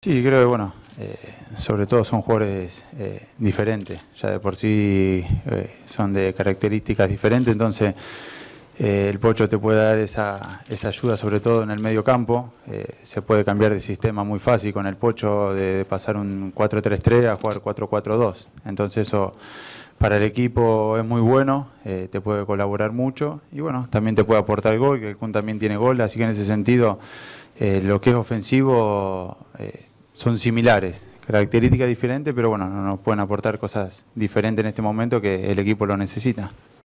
Sí, creo que bueno, eh, sobre todo son jugadores eh, diferentes, ya de por sí eh, son de características diferentes, entonces el Pocho te puede dar esa, esa, ayuda, sobre todo en el medio campo, se puede cambiar de sistema muy fácil con el Pocho de, pasar un 4-3-3 a jugar 4-4-2, entonces eso para el equipo es muy bueno, te puede colaborar mucho y bueno, también te puede aportar el gol, que el Kun también tiene gol, así que en ese sentido lo que es ofensivo son similares, características diferentes, pero bueno, nos pueden aportar cosas diferentes en este momento que el equipo lo necesita.